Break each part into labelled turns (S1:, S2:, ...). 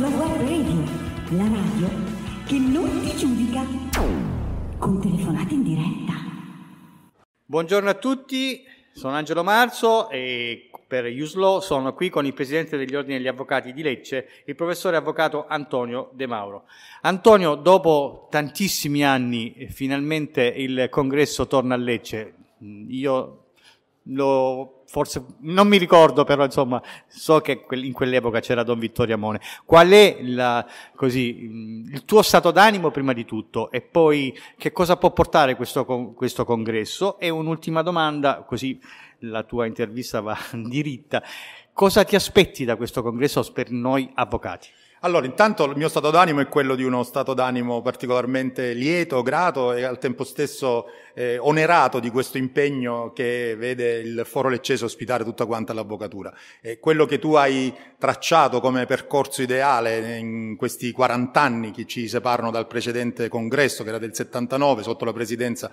S1: sulla web radio, la radio che non ti giudica, con telefonate in diretta. Buongiorno a tutti, sono Angelo Marzo e per Uslo sono qui con il presidente degli ordini degli avvocati di Lecce, il professore avvocato Antonio De Mauro. Antonio, dopo tantissimi anni eh, finalmente il congresso torna a Lecce. Io lo, forse non mi ricordo, però insomma, so che in quell'epoca c'era Don Vittorio Amone. Qual è la, così, mm, il tuo stato d'animo prima di tutto e poi che cosa può portare questo, questo congresso? E un'ultima domanda, così la tua
S2: intervista va diritta. Cosa ti aspetti da questo congresso per noi avvocati? Allora, intanto il mio stato d'animo è quello di uno stato d'animo particolarmente lieto, grato e al tempo stesso eh, onerato di questo impegno che vede il Foro Lecceso ospitare tutta quanta l'avvocatura. E quello che tu hai tracciato come percorso ideale in questi 40 anni che ci separano dal precedente congresso, che era del 79, sotto la presidenza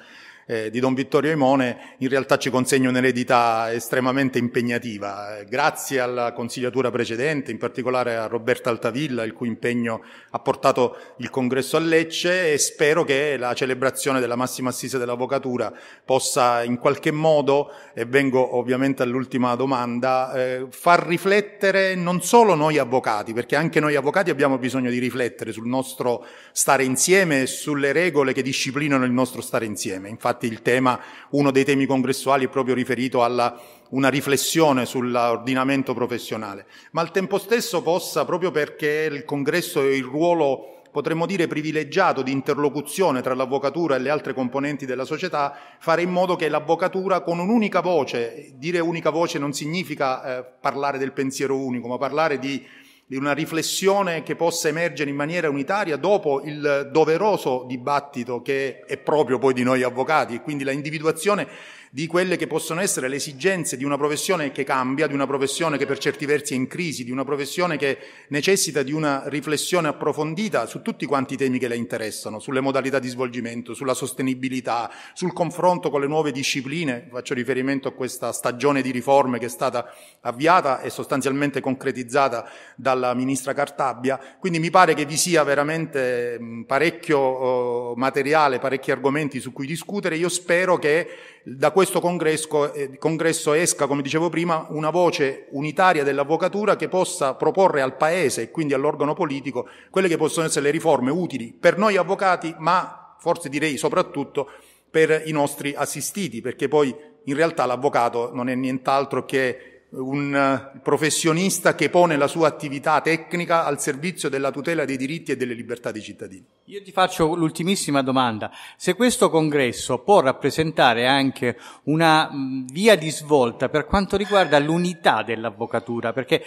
S2: eh, di Don Vittorio Imone in realtà ci consegna un'eredità estremamente impegnativa. Eh, grazie alla consigliatura precedente, in particolare a Roberta Altavilla, il cui impegno ha portato il congresso a Lecce e spero che la celebrazione della massima assise dell'avvocatura possa in qualche modo, e vengo ovviamente all'ultima domanda, eh, far riflettere non solo noi avvocati, perché anche noi avvocati abbiamo bisogno di riflettere sul nostro stare insieme e sulle regole che disciplinano il nostro stare insieme. Infatti infatti il tema, uno dei temi congressuali è proprio riferito alla una riflessione sull'ordinamento professionale, ma al tempo stesso possa, proprio perché il congresso è il ruolo potremmo dire privilegiato di interlocuzione tra l'avvocatura e le altre componenti della società, fare in modo che l'avvocatura con un'unica voce, dire unica voce non significa eh, parlare del pensiero unico, ma parlare di di una riflessione che possa emergere in maniera unitaria dopo il doveroso dibattito che è proprio poi di noi avvocati e quindi la individuazione di quelle che possono essere le esigenze di una professione che cambia, di una professione che per certi versi è in crisi, di una professione che necessita di una riflessione approfondita su tutti quanti i temi che le interessano, sulle modalità di svolgimento, sulla sostenibilità, sul confronto con le nuove discipline. Faccio riferimento a questa stagione di riforme che è stata avviata e sostanzialmente concretizzata dal dalla ministra Cartabbia, quindi mi pare che vi sia veramente parecchio oh, materiale, parecchi argomenti su cui discutere. Io spero che da questo congresso, eh, congresso esca, come dicevo prima, una voce unitaria dell'avvocatura che possa proporre al Paese e quindi all'organo politico quelle che possono essere le riforme utili per noi avvocati, ma forse direi soprattutto per i nostri assistiti, perché poi in realtà l'avvocato non è nient'altro che un eh, professionista che pone la sua attività tecnica al servizio della tutela dei diritti e delle libertà dei cittadini.
S1: Io ti faccio l'ultimissima domanda. Se questo congresso può rappresentare anche una mm, via di svolta per quanto riguarda l'unità dell'avvocatura, perché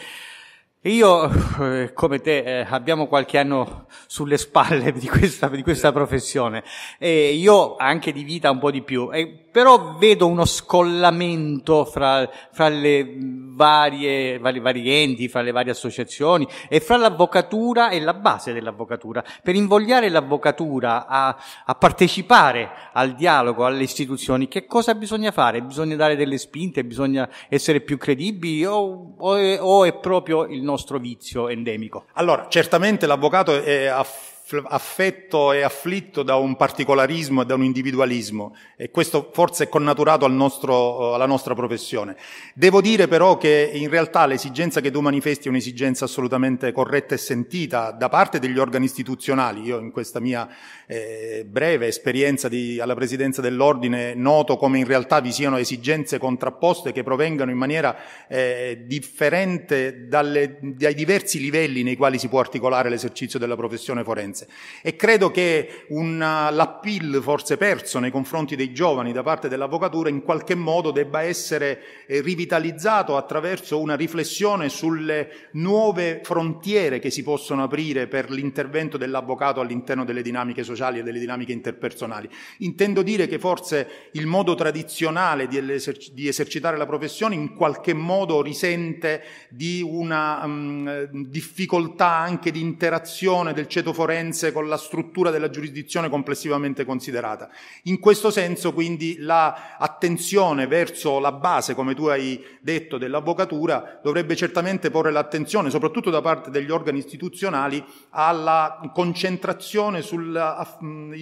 S1: io, eh, come te, eh, abbiamo qualche anno sulle spalle di questa, di questa professione e io anche di vita un po' di più. E però vedo uno scollamento fra, fra le varie, vari, vari enti, fra le varie associazioni e fra l'avvocatura e la base dell'avvocatura. Per invogliare l'avvocatura a, a partecipare al dialogo, alle istituzioni, che cosa bisogna fare? Bisogna dare delle spinte, bisogna
S2: essere più credibili o, o, è, o è proprio il nostro vizio endemico? Allora, certamente l'avvocato è affrontato affetto e afflitto da un particolarismo e da un individualismo e questo forse è connaturato al nostro, alla nostra professione. Devo dire però che in realtà l'esigenza che tu manifesti è un'esigenza assolutamente corretta e sentita da parte degli organi istituzionali. Io in questa mia eh, breve esperienza di, alla presidenza dell'ordine noto come in realtà vi siano esigenze contrapposte che provengano in maniera eh, differente dalle, dai diversi livelli nei quali si può articolare l'esercizio della professione forense competenze. E credo che un, uh, l'appeal forse perso nei confronti dei giovani da parte dell'avvocatura in qualche modo debba essere eh, rivitalizzato attraverso una riflessione sulle nuove frontiere che si possono aprire per l'intervento dell'avvocato all'interno delle dinamiche sociali e delle dinamiche interpersonali. Intendo dire che forse il modo tradizionale di, eserc- di esercitare la professione in qualche modo risente di una um, difficoltà anche di interazione del ceto forense differenze con la struttura della giurisdizione complessivamente considerata. In questo senso quindi l'attenzione la verso la base, come tu hai detto, dell'avvocatura dovrebbe certamente porre l'attenzione, soprattutto da parte degli organi istituzionali, alla concentrazione sui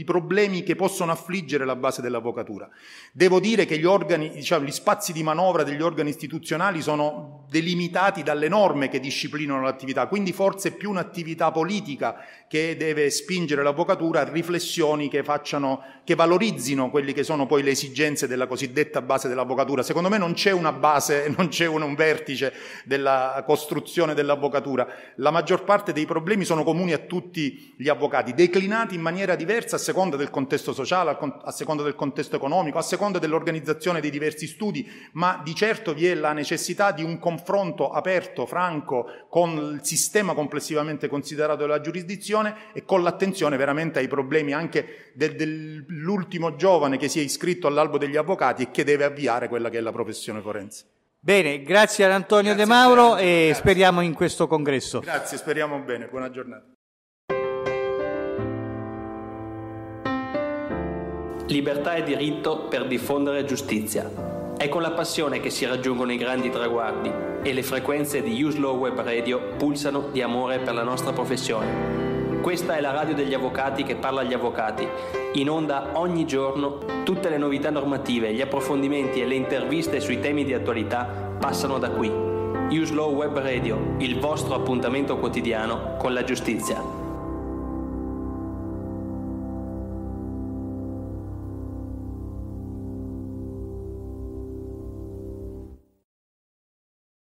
S2: problemi che possono affliggere la base dell'avvocatura. Devo dire che gli, organi, diciamo, gli spazi di manovra degli organi istituzionali sono delimitati dalle norme che disciplinano l'attività, quindi forse è più un'attività politica che deve deve spingere l'avvocatura a riflessioni che, facciano, che valorizzino quelle che sono poi le esigenze della cosiddetta base dell'avvocatura. Secondo me non c'è una base, non c'è un, un vertice della costruzione dell'avvocatura. La maggior parte dei problemi sono comuni a tutti gli avvocati, declinati in maniera diversa a seconda del contesto sociale, a seconda del contesto economico, a seconda dell'organizzazione dei diversi studi, ma di certo vi è la necessità di un confronto aperto, franco, con il sistema complessivamente considerato della giurisdizione e con l'attenzione veramente ai problemi anche del, dell'ultimo giovane che si è iscritto all'albo degli avvocati e che deve avviare quella che è la professione forense.
S1: Bene, grazie ad Antonio grazie De Mauro e grazie. speriamo in questo congresso.
S2: Grazie, speriamo bene, buona giornata.
S1: Libertà e diritto per diffondere giustizia. È con la passione che si raggiungono i grandi traguardi e le frequenze di Use Law Web Radio pulsano di amore per la nostra professione. Questa è la radio degli avvocati che parla agli avvocati. In onda ogni giorno tutte le novità normative, gli approfondimenti e le interviste sui temi di attualità passano da qui. Use Law Web Radio, il vostro appuntamento quotidiano con la giustizia.